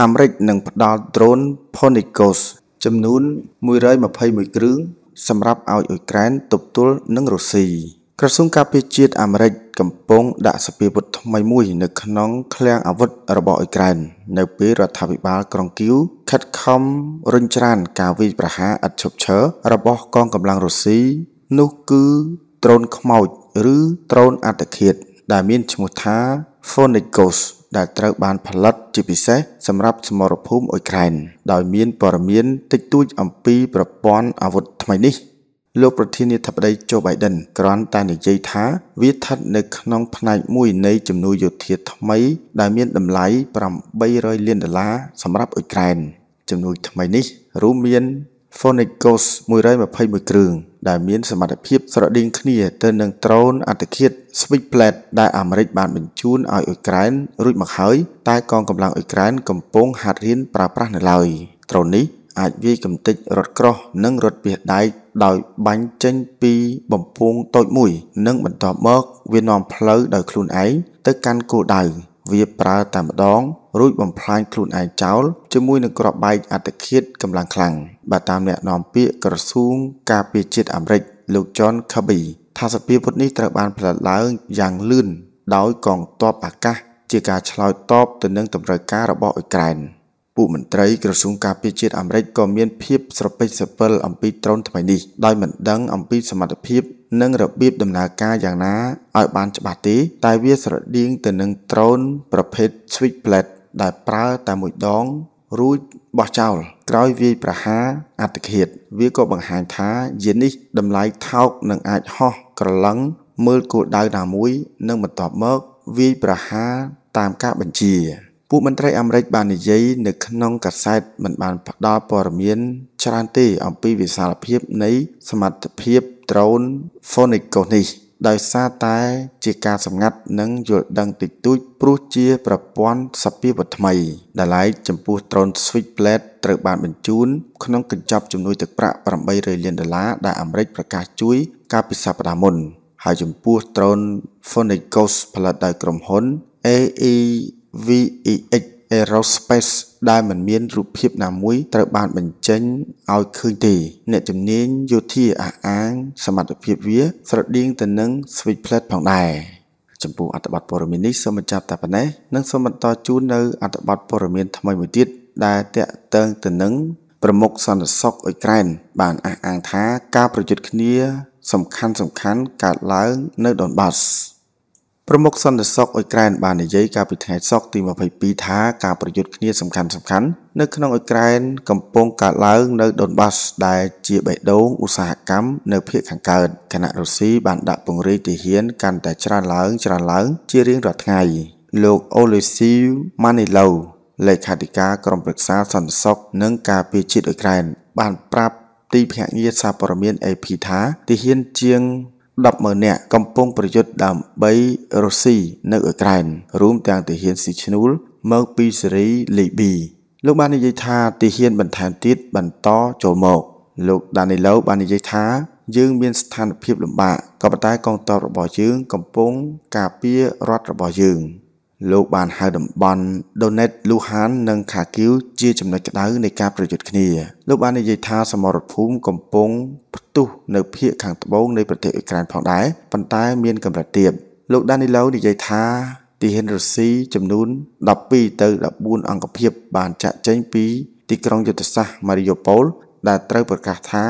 អាមេរិកនឹងផ្ដល់ដ្រូន Phonikos ចំនួន121គ្រឿងសម្រាប់ឲ្យអ៊ុយក្រែនទប់ទល់នឹងរុស្ស៊ីក្រសួងការពារជាតិអាមេរិកកំពុងដាក់សពាវុធថ្មីមួយនៅក្នុងឃ្លាំងអាវុធរបស់អ៊ុយក្រែននៅពេលរដ្ឋាភិបាលក្រុងគីវខិតខំរញច្រានការវាយប្រហារឥតឈប់ឈររបស់កងកម្លាំងរុស្ស៊ីនោះគឺដ្រូនខ្មោចឬដ្រូនអត្តឃាតដែលមានឈ្មោះថា Phonikos ដែលត្រូវ បាន ផលិត ជាពិសេសសម្រាប់សមរភូមិអ៊ុយក្រែន ដោយមានព័ត៌មានតិចតួចអំពីប្រព័ន្ធអាវុធថ្មីនេះលោកប្រធានាធិបតីโจ Biden ក្រាន់តែនិយាយថាវាស្ថិតនៅក្នុងផ្នែកមួយនៃជំនួយយោធាថ្មី ដែលមានតម្លៃ800លានដុល្លារសម្រាប់អ៊ុយក្រែនជំនួយថ្មីនេះរួមមាន Phoenix Ghost 121គ្រឿងដែលមានសមត្ថភាពស្រដៀងគ្នាទៅនឹងដ្រូនអត្តឃាត Switchblade ដែលអាមេរិកបានបញ្ជូនឲ្យអ៊ុយក្រែនរួចមកហើយ តែកងកម្លាំងអ៊ុយក្រែនកំពុងហាត់រៀនប្រើប្រាស់នៅឡើយដ្រូននេះអាចវាយកំទេចរថក្រោះនិងរថពាសដែកដោយបាញ់ចេញពីបំពង់តូចមួយ និង បន្ទាប់មក វានាំផ្លូវដោយខ្លួនឯងទៅកាន់គោលដៅវាប្រើតែម្ដងរួចបំផ្លាញខ្លួនឯងចោលជាមួយនឹងក្របបែកអត្តឃាតកម្លាំងខ្លាំងបាទតាមអ្នកនាំពាក្យក្រសួងការពារជាតិអាមេរិកលោក John Kirby ថាសភាពុទ្ធនេះត្រូវបានផលិតឡើងយ៉ាងលឿនដោយកងទ័ពអាកាស ជាការឆ្លើយតបទៅនឹងតម្រូវការរបស់អ៊ុយក្រែនពួកមន្ត្រីក្រសួងការពារជាតិអាមេរិកក៏មានភាពស្រពេចស្រពិលអំពីដ្រូនថ្មីនេះដោយមិនដឹងអំពីសមត្ថភាពនិងរបៀបដំណើរការយ៉ាងណាឲ្យបានច្បាស់ទេតែវាស្រដៀងទៅនឹងដ្រូនប្រភេទ Switchblade ដែលប្រើតែមួយដង រួចបោះចោលក្រោយវាយប្រហារអត្តឃាតវាក៏បង្ហាញថា យាននេះតម្លៃថោកនឹងអាចហោះក្រឡឹង មើលគោលដៅណាមួយនឹងបន្ទាប់មកវាយប្រហារតាមការបញ្ជាពួកមន្ត្រីអាមេរិកបាននិយាយនៅក្នុងកាសែតមិនបានផ្ដល់ព័ត៌មាន ច្រើនទេអំពីវិសាលភាពនៃ សមត្ថភាពដ្រូន Phoenix នេះដោយសារតែជាការសម្ងាត់និងយល់ដឹងតិចតួចព្រោះជាប្រព័ន្ធសពាវថ្មីដែលឡែកចំពោះដ្រូន Switch Blade ត្រូវបានបញ្ជូនក្នុងកញ្ចប់ជំនួយទឹកប្រាក់800លានដុល្លារដែលអាមេរិកប្រកាសជួយកាលពីសប្តាហ៍មុន ហើយចំពោះដ្រូន Phoenix Ghost ផលិតដោយក្រុមហ៊ុន AEVEX Aerospace ដែលមិនមានរូបភាពណាមួយត្រូវ បានបញ្ចេញឲ្យឃើញទេអ្នកជំនាញយោធាអះអាង សមត្ថភាពវា ស្រដៀងទៅនឹង Switch Plate ផងដែរចំពោះអត្ថបទព័ត៌មាននេះសូមបញ្ចប់តែប៉ុណ្ណេះនិងសូមបន្តជូននៅអត្ថបទព័ត៌មានថ្មីមួយទៀតដែលតាក់ទងទៅនឹង ប្រមុខសន្តិសុខអ៊ុយក្រែន បានអះអាងថា ការប្រយុទ្ធគ្នា សំខាន់សំខាន់កើតឡើង នៅដុនបាសប្រមុខសន្តិសុខអ៊ុយក្រែនបាននិយាយកាលពីថ្ងៃសុក្រទី22ថាការប្រយុទ្ធគ្នាសំខាន់សំខាន់នៅក្នុងអ៊ុយក្រែនកំពុងកើតឡើងនៅដុនបាសដែលជាបេះដូងឧស្សាហកម្មនៅភាគខាងកើតគណៈរុស្ស៊ីបានដាក់ពង្រាយទាហានកាន់តែច្រើនឡើងច្រើនឡើងជារៀងរាល់ថ្ងៃលោកអូលេស៊ីម៉ានីឡូលេខាធិការក្រមប្រឹក្សាសន្តិសុខនិងការពារជាតិអ៊ុយក្រែនបានប្រាប់ទីភ្នាក់ងារសារព័ត៌មាន AP ថាទាហានជាង100,000នាក់កំពុងប្រយុទ្ធដើម្បីរុស្ស៊ីនៅអ៊ុយក្រែនរួមទាំងទាហានស៊ីឈ្នូលមកពីសេរីលីប៊ីលោកបាននិយាយថាទាហាន បន្ថែមទៀតបន្តចូលមក លោកដានីឡូបាននិយាយថាយើងមានស្ថានភាពលំបាកក៏ប៉ុន្តែកងទ័ពរបស់យើងកំពុង ការពាររដ្ឋរបស់យើងលោកបានហៅតំបន់ Donetsk, Luhansk និង Kharkiv ជាចំណុចក្តៅនៃការប្រយុទ្ធគ្នាលោកបាននិយាយថាសមរភូមិកំពុងផ្ទុះនៅភាគខាងត្បូងនៃប្រទេសអ៊ុយក្រែនផងដែរប៉ុន្តែមានកម្រិតទាបលោក Danilo និយាយថាទីហ៊ានរុស្ស៊ីចំនួន12ទៅ14អង្គភាព បានចាក់ចែងពី ទីក្រុងយុទ្ធសាស្ត្រ Mariupol ដែលត្រូវប្រកាសថា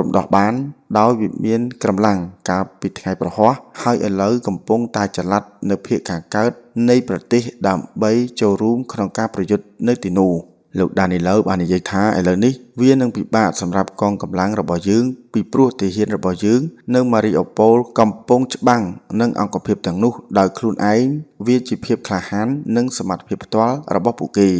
រំដោះបានដោយវិមានក្រំឡាំងកាលពីថ្ងៃប្រហោះហើយឥឡូវកំពុងតែចល័តនៅភូមិខាងកើត នៃប្រទេសដើម្បីចូលរួមក្នុងការប្រយុទ្ធនៅទីនោះលោកដានីឡូវបាននិយាយថាឥឡូវនេះវានឹងពិបាកសម្រាប់កងកម្លាំងរបស់យើងពីព្រោះទាហានរបស់យើងនៅម៉ារីអូប៉ូលកំពុងច្បាំងនឹងអង្គភាពទាំងនោះដោយខ្លួនឯងវាជាភាពក្លាហាន និងសមត្ថភាពផ្ទាល់របស់ពួកគេ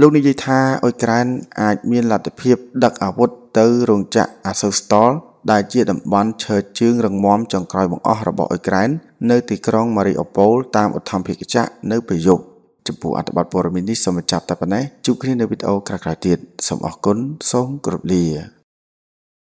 លោកនិយាយថាអ៊ុយក្រែនអាច មានលទ្ធភាព ដឹកអាវុធទៅរោងចក្រអាសូស្តល ដែលជាតំបន់ឈើជើងរងមាំចុងក្រោយបង្អស់របស់អ៊ុយក្រែននៅទីក្រុងម៉ារីអូប៉ូលតាមឧទ្ធម្ភាគចក្រនៅពេលយប់ចំពោះអត្ថបទព័ត៌មាននេះសូមបញ្ចប់តែប៉ុណ្ណេះជួបគ្នានៅវីដេអូ ក្រោយៗទៀតសូមអរគុណសូមគោរពលា